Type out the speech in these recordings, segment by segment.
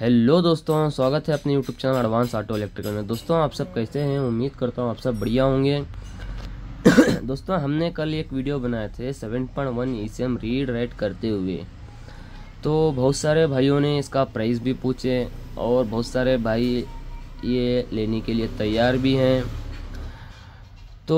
hello दोस्तों स्वागत है अपने YouTube channel advance auto electrical में दोस्तों आप सब कैसे हैं उम्मीद करता हूँ आप सब बढ़िया होंगे दोस्तों हमने कल एक वीडियो बनाए थे 7.1 पॉइंट वन रीड राइट करते हुए तो बहुत सारे भाइयों ने इसका प्राइस भी पूछे और बहुत सारे भाई ये लेने के लिए तैयार भी हैं तो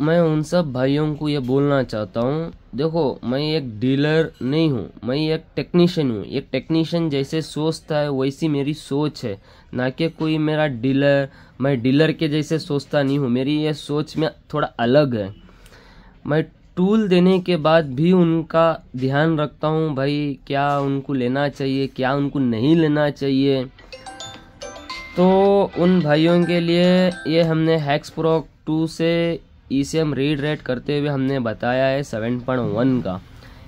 मैं उन सब भाइयों को ये बोलना चाहता हूँ देखो मैं एक डीलर नहीं हूँ मैं एक टेक्नीशियन हूँ एक टेक्नीशियन जैसे सोचता है वैसी मेरी सोच है ना कि कोई मेरा डीलर मैं डीलर के जैसे सोचता नहीं हूँ मेरी ये सोच में थोड़ा अलग है मैं टूल देने के बाद भी उनका ध्यान रखता हूँ भाई क्या उनको लेना चाहिए क्या उनको नहीं लेना चाहिए तो उन भाइयों के लिए ये हमने हैक्स प्रो टू से E C M read rate करते हुए हमने बताया है सेवन पॉइंट वन का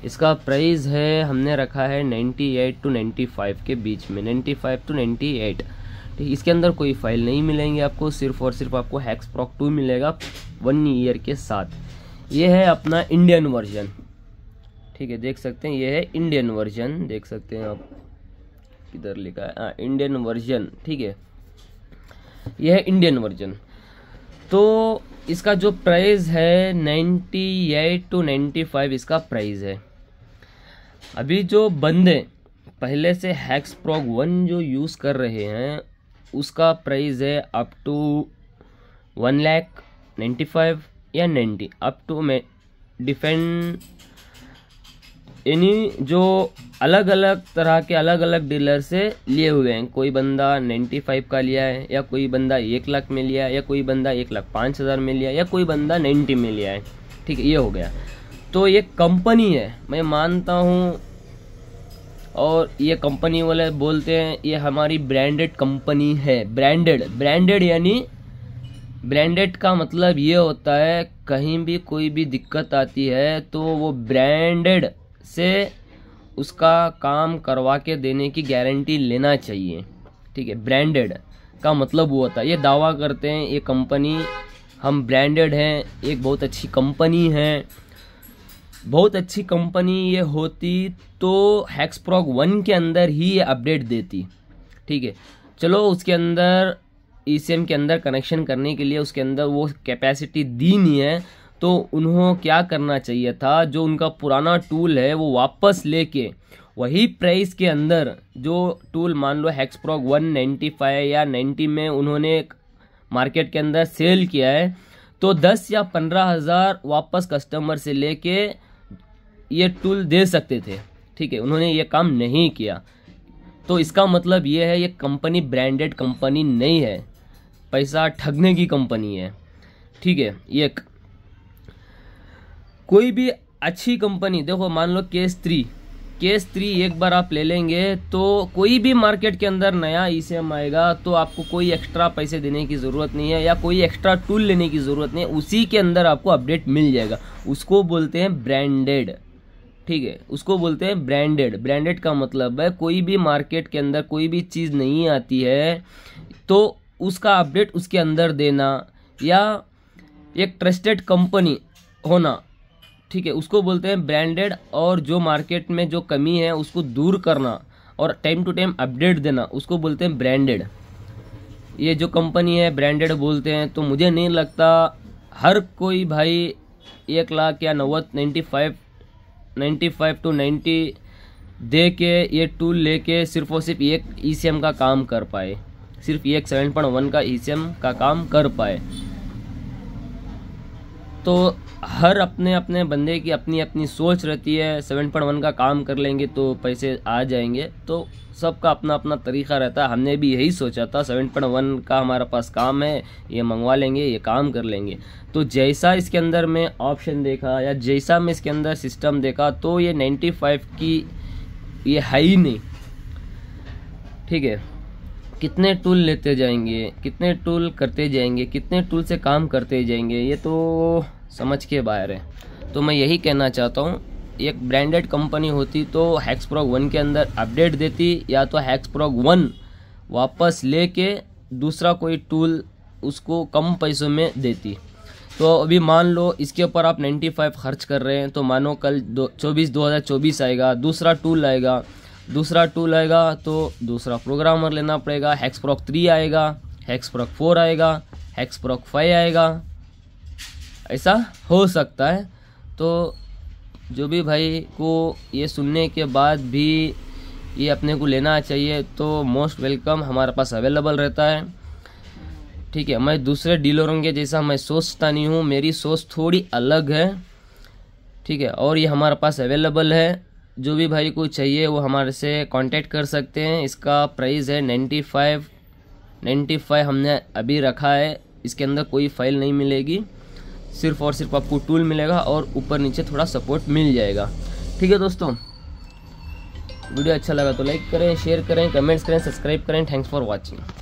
इसका प्राइस है हमने रखा है ninety eight to ninety five के बीच में ninety five to ninety eight ठीक इसके अंदर कोई फाइल नहीं मिलेंगे आपको सिर्फ और सिर्फ आपको हैक्स प्रॉक टू मिलेगा वन ईयर के साथ ये है अपना इंडियन वर्जन ठीक है देख सकते हैं ये है इंडियन वर्जन देख सकते हैं आप किधर लिखा है आ, इंडियन वर्जन ठीक है यह है इंडियन वर्जन तो इसका जो प्राइस है ninety eight to ninety five इसका प्राइस है अभी जो बंदे पहले से हैक्स प्रोग वन जो यूज़ कर रहे हैं उसका प्राइस है up to one lakh ninety five या नाइन्टी अप टू में डिफेंड इन्हीं जो अलग अलग तरह के अलग अलग डीलर से लिए हुए हैं कोई बंदा 95 का लिया है या कोई बंदा एक लाख में लिया है या कोई बंदा एक लाख पाँच हज़ार में लिया या कोई बंदा 90 में लिया है ठीक है ये हो गया तो ये कंपनी है मैं मानता हूँ और ये कंपनी वाले बोलते हैं ये हमारी ब्रांडेड कंपनी है ब्रांडेड ब्रांडेड यानी ब्रांडेड का मतलब ये होता है कहीं भी कोई भी दिक्कत आती है तो वो ब्रांडेड से उसका काम करवा के देने की गारंटी लेना चाहिए ठीक है ब्रांडेड का मतलब वो होता है ये दावा करते हैं ये कंपनी हम ब्रांडेड हैं एक बहुत अच्छी कंपनी है बहुत अच्छी कंपनी ये होती तो हैक्सप्रॉग वन के अंदर ही ये अपडेट देती ठीक है चलो उसके अंदर ई e के अंदर कनेक्शन करने के लिए उसके अंदर वो कैपेसिटी दी नहीं है तो उन्हों क्या करना चाहिए था जो उनका पुराना टूल है वो वापस लेके वही प्राइस के अंदर जो टूल मान लो हैक्सप्रॉग 195 या 90 में उन्होंने मार्केट के अंदर सेल किया है तो 10 या पंद्रह हज़ार वापस कस्टमर से लेके ये टूल दे सकते थे ठीक है उन्होंने ये काम नहीं किया तो इसका मतलब ये है ये कंपनी ब्रांडेड कंपनी नहीं है पैसा ठगने की कंपनी है ठीक है एक कोई भी अच्छी कंपनी देखो मान लो केस थ्री केस थ्री एक बार आप ले लेंगे तो कोई भी मार्केट के अंदर नया ई e आएगा तो आपको कोई एक्स्ट्रा पैसे देने की ज़रूरत नहीं है या कोई एक्स्ट्रा टूल लेने की ज़रूरत नहीं है उसी के अंदर आपको अपडेट मिल जाएगा उसको बोलते हैं ब्रांडेड ठीक है उसको बोलते हैं ब्रांडेड ब्रांडेड का मतलब है कोई भी मार्केट के अंदर कोई भी चीज़ नहीं आती है तो उसका अपडेट उसके अंदर देना या एक ट्रस्टेड कंपनी होना ठीक है उसको बोलते हैं ब्रांडेड और जो मार्केट में जो कमी है उसको दूर करना और टाइम टू टाइम अपडेट देना उसको बोलते हैं ब्रांडेड ये जो कंपनी है ब्रांडेड बोलते हैं तो मुझे नहीं लगता हर कोई भाई एक लाख या नव्वद ninety five ninety five to ninety दे के ये टूल लेके सिर्फ और सिर्फ एक ई e का काम कर पाए सिर्फ एक सेवन पॉइंट वन का ई e का काम कर पाए तो हर अपने अपने बंदे की अपनी अपनी सोच रहती है सेवन पॉइंट वन का काम कर लेंगे तो पैसे आ जाएंगे तो सबका अपना अपना तरीका रहता है हमने भी यही सोचा था सेवन पॉइंट वन का हमारे पास काम है ये मंगवा लेंगे ये काम कर लेंगे तो जैसा इसके अंदर मैं ऑप्शन देखा या जैसा मैं इसके अंदर सिस्टम देखा तो ये नाइन्टी फाइव की ये है ही नहीं ठीक है कितने टूल लेते जाएंगे कितने टूल करते जाएंगे कितने टूल से काम करते जाएंगे ये तो समझ के बाहर है तो मैं यही कहना चाहता हूँ एक ब्रांडेड कंपनी होती तो हैक्स प्रोग वन के अंदर अपडेट देती या तो हैक्स प्रोग वन वापस लेके दूसरा कोई टूल उसको कम पैसों में देती तो अभी मान लो इसके ऊपर आप 95 खर्च कर रहे हैं तो मानो कल दो चौबीस दो आएगा दूसरा टूल आएगा दूसरा टूल आएगा तो दूसरा प्रोग्रामर लेना पड़ेगा हैक्स प्रॉक थ्री आएगा हैक्स प्रॉक फोर आएगा हैक्स प्रॉक फाइव आएगा ऐसा हो सकता है तो जो भी भाई को ये सुनने के बाद भी ये अपने को लेना चाहिए तो मोस्ट वेलकम हमारे पास अवेलेबल रहता है ठीक है मैं दूसरे डीलरों के जैसा मैं सोचता नहीं हूँ मेरी सोच थोड़ी अलग है ठीक है और ये हमारे पास अवेलेबल है जो भी भाई को चाहिए वो हमारे से कांटेक्ट कर सकते हैं इसका प्राइस है नाइन्टी फाइव नाइन्टी फाइव हमने अभी रखा है इसके अंदर कोई फाइल नहीं मिलेगी सिर्फ और सिर्फ आपको टूल मिलेगा और ऊपर नीचे थोड़ा सपोर्ट मिल जाएगा ठीक है दोस्तों वीडियो अच्छा लगा तो लाइक करें शेयर करें कमेंट्स करें सब्सक्राइब करें थैंक्स फॉर वॉचिंग